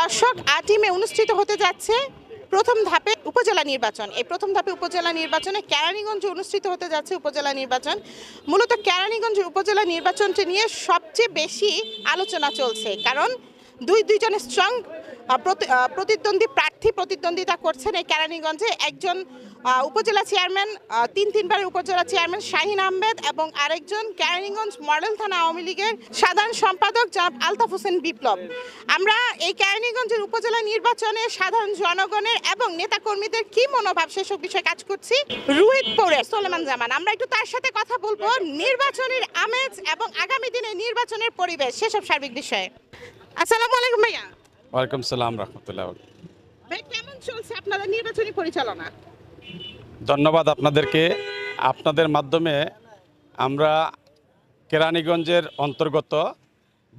দর্শক আটিমে অনুষ্ঠিত হতে যাচ্ছে প্রথম ধাপে উপজেলা নির্বাচন এই প্রথম ধাপে উপজেলা নির্বাচনে কেরানীগঞ্জে অনুষ্ঠিত হতে যাচ্ছে উপজেলা নির্বাচন মূলত কেরানীগঞ্জ উপজেলা নির্বাচনটি নিয়ে সবচেয়ে বেশি আলোচনা চলছে কারণ দুই দুইজন স্ট্রং প্রতিদ্বন্দ্বী প্রার্থী প্রতিদ্বন্দ্বিতা করছেন এই কেরানীগঞ্জে একজন উপজেলা চেয়ারম্যান তিন তিনবারের উপজেলা চেয়ারম্যান শাহিন আহমেদ এবং আরেকজন ক্যারিগঞ্জ মডেল থানা আওয়ামী লীগের সাধারণ সম্পাদক জনাব আলতাফ হোসেন বিপ্লব আমরা এই কেরানীগঞ্জের উপজেলা নির্বাচনে সাধারণ জনগণের এবং নেতাকর্মীদের কি মনোভাব সেসব বিষয়ে কাজ করছি পৌরে সোলেমান জামান আমরা একটু তার সাথে কথা বলবো নির্বাচনের আমেজ এবং আগামী দিনে নির্বাচনের পরিবেশ সেসব সার্বিক বিষয়ে আসসালামু আলাইকুম ভাইয়া ওয়ালাইকুম সালাম রহমতুল্লাহ কেমন চলছে আপনাদের নির্বাচনী পরিচালনা ধন্যবাদ আপনাদেরকে আপনাদের মাধ্যমে আমরা কেরানীগঞ্জের অন্তর্গত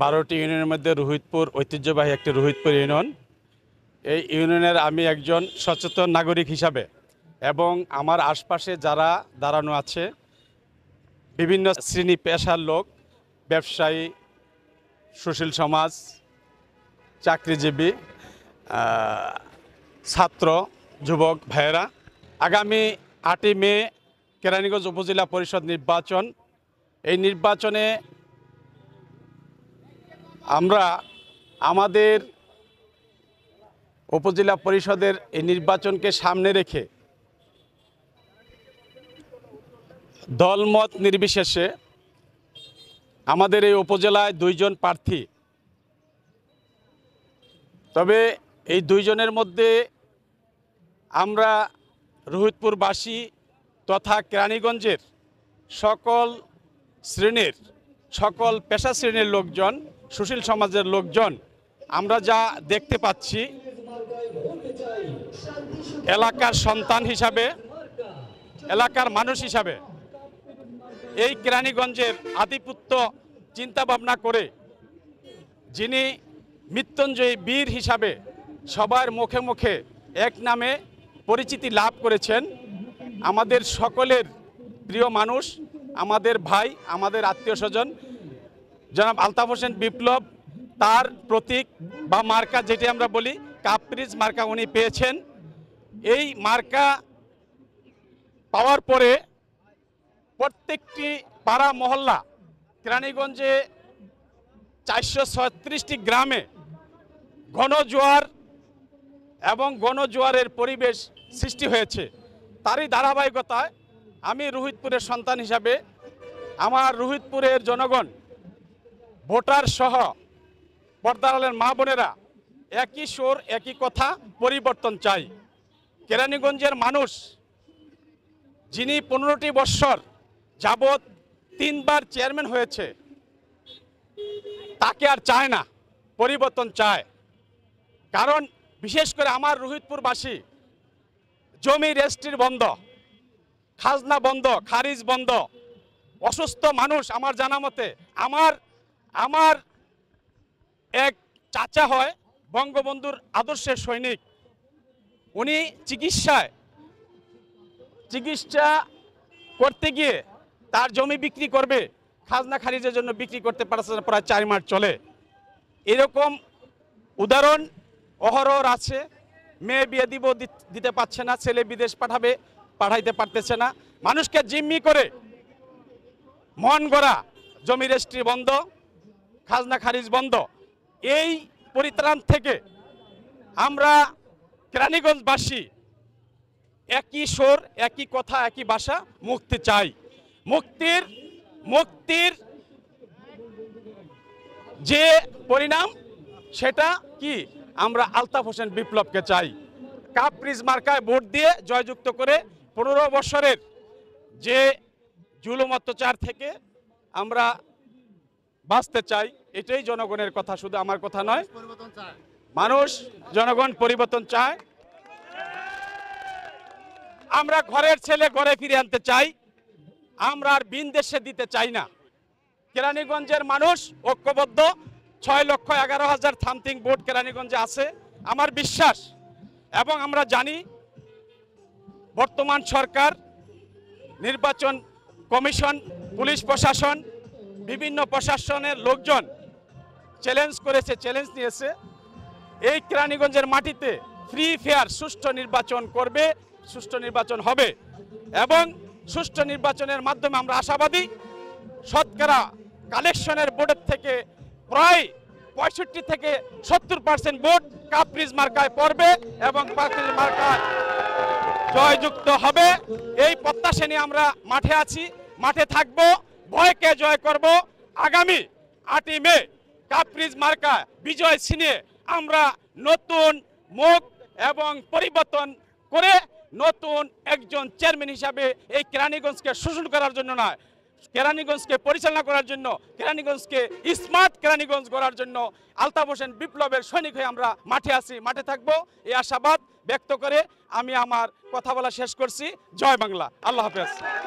বারোটি ইউনিয়নের মধ্যে রোহিতপুর ঐতিহ্যবাহী একটি রোহিতপুর ইউনিয়ন এই ইউনিয়নের আমি একজন সচেতন নাগরিক হিসাবে এবং আমার আশপাশে যারা দাঁড়ানো আছে বিভিন্ন শ্রেণী পেশার লোক ব্যবসায়ী সুশীল সমাজ চাকরিজীবী ছাত্র যুবক ভাইয়েরা আগামী আটই মে কেরানীগঞ্জ উপজেলা পরিষদ নির্বাচন এই নির্বাচনে আমরা আমাদের উপজেলা পরিষদের এই নির্বাচনকে সামনে রেখে দলমত নির্বিশেষে আমাদের এই উপজেলায় দুইজন প্রার্থী তবে এই দুইজনের মধ্যে আমরা রোহিতপুরবাসী তথা কেরানীগঞ্জের সকল শ্রেণীর সকল পেশা শ্রেণীর লোকজন সুশীল সমাজের লোকজন আমরা যা দেখতে পাচ্ছি এলাকার সন্তান হিসাবে এলাকার মানুষ হিসাবে এই কেরানীগঞ্জের আধিপত্য চিন্তাভাবনা করে যিনি মৃত্যুঞ্জয়ী বীর হিসাবে সবার মুখে মুখে এক নামে পরিচিতি লাভ করেছেন আমাদের সকলের প্রিয় মানুষ আমাদের ভাই আমাদের আত্মীয় স্বজন জনাব আলতাফ হোসেন বিপ্লব তার প্রতীক বা মার্কা যেটি আমরা বলি কাপ্রিজ মার্কা উনি পেয়েছেন এই মার্কা পাওয়ার পরে প্রত্যেকটি পাড়া মহল্লা কেরানীগঞ্জে চারশো ছত্রিশটি গ্রামে ঘন জোয়ার এবং গণজোয়ারের পরিবেশ সৃষ্টি হয়েছে তারই ধারাবাহিকতায় আমি রোহিতপুরের সন্তান হিসাবে আমার রোহিতপুরের জনগণ ভোটার সহ পর্দারালের মা বোনেরা একই সোর একই কথা পরিবর্তন চাই কেরানীগঞ্জের মানুষ যিনি পনেরোটি বৎসর যাবৎ তিনবার চেয়ারম্যান হয়েছে তাকে আর চায় না পরিবর্তন চায় কারণ বিশেষ করে আমার রোহিতপুরবাসী জমি রেজিস্ট্রির বন্ধ খাজনা বন্ধ খারিজ বন্ধ অসুস্থ মানুষ আমার জানা মতে আমার আমার এক চাচা হয় বঙ্গবন্ধুর আদর্শের সৈনিক উনি চিকিৎসায় চিকিৎসা করতে গিয়ে তার জমি বিক্রি করবে খাজনা খারিজের জন্য বিক্রি করতে পারছে প্রায় চার মাস চলে এরকম উদাহরণ অহরহর আছে মেয়ে বিয়ে দিব দিতে পারছে না ছেলে বিদেশ পাঠাবে পাঠাইতে পারতেছে না মানুষকে জিম্মি করে মন গড়া জমি রেজিস্ট্রি বন্ধ খাজনা খারিজ বন্ধ এই পরিত্রাণ থেকে আমরা কেরানীগঞ্জবাসী একই স্বর একই কথা একই ভাষা মুক্তি চাই মুক্তির মুক্তির যে পরিণাম সেটা কি আমরা আলতাফ হোসেন বিপ্লবকে চাই কাপ্রিজ মার্কায় ভোট দিয়ে জয়যুক্ত করে পনেরো বছরের যে জুলুম অত্যাচার থেকে আমরা বাঁচতে চাই এটাই জনগণের কথা শুধু আমার কথা নয় মানুষ জনগণ পরিবর্তন চায় আমরা ঘরের ছেলে ঘরে ফিরে আনতে চাই আমরা আর বিন দেশে দিতে চাই না কেরানীগঞ্জের মানুষ ঐক্যবদ্ধ ছয় লক্ষ এগারো হাজার থামথিং বোর্ড কেরানীগঞ্জে আছে আমার বিশ্বাস এবং আমরা জানি বর্তমান সরকার নির্বাচন কমিশন পুলিশ প্রশাসন বিভিন্ন প্রশাসনের লোকজন চ্যালেঞ্জ করেছে চ্যালেঞ্জ নিয়েছে এই কেরানীগঞ্জের মাটিতে ফ্রি ফেয়ার সুষ্ঠু নির্বাচন করবে সুষ্ঠু নির্বাচন হবে এবং সুষ্ঠু নির্বাচনের মাধ্যমে আমরা আশাবাদী শতকরা কালেকশনের বোর্ডের থেকে প্রায় পঁয়ষট্টি থেকে সত্তর পার্সেন্ট ভোট কাপ্রিজ মার্কায় পড়বে এবং কাপ্রিজ মার্কায় জয়যুক্ত হবে এই প্রত্যাশা নিয়ে আমরা মাঠে আছি মাঠে থাকব ভয়কে জয় করব আগামী আটই মে কাপ্রিজ মার্কা বিজয় সিনে আমরা নতুন মুখ এবং পরিবর্তন করে নতুন একজন চেয়ারম্যান হিসাবে এই কেরানীগঞ্জকে শোষণ করার জন্য নয় কেরানীগঞ্জকে পরিচালনা করার জন্য কেরানীগঞ্জকে স্মার্ট কেরানীগঞ্জ গড়ার জন্য আলতাফ হোসেন বিপ্লবের সৈনিক হয়ে আমরা মাঠে আছি মাঠে থাকব এই আশাবাদ ব্যক্ত করে আমি আমার কথা বলা শেষ করছি জয় বাংলা আল্লাহ হাফেজ